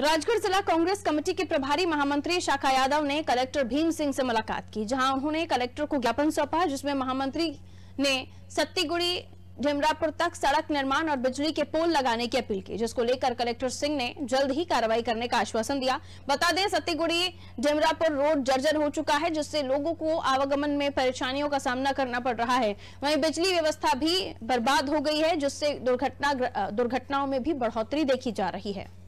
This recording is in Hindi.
राजगढ़ जिला कांग्रेस कमेटी के प्रभारी महामंत्री शाखा यादव ने कलेक्टर भीम सिंह से मुलाकात की जहां उन्होंने कलेक्टर को ज्ञापन सौंपा जिसमें महामंत्री ने सत्तीगुड़ी ढिमरापुर तक सड़क निर्माण और बिजली के पोल लगाने की अपील की जिसको लेकर कलेक्टर सिंह ने जल्द ही कार्रवाई करने का आश्वासन दिया बता दें सत्तीगुड़ी ढिमरापुर रोड जर्जर हो चुका है जिससे लोगों को आवागमन में परेशानियों का सामना करना पड़ रहा है वहीं बिजली व्यवस्था भी बर्बाद हो गई है जिससे दुर्घटना दुर्घटनाओं में भी बढ़ोतरी देखी जा रही है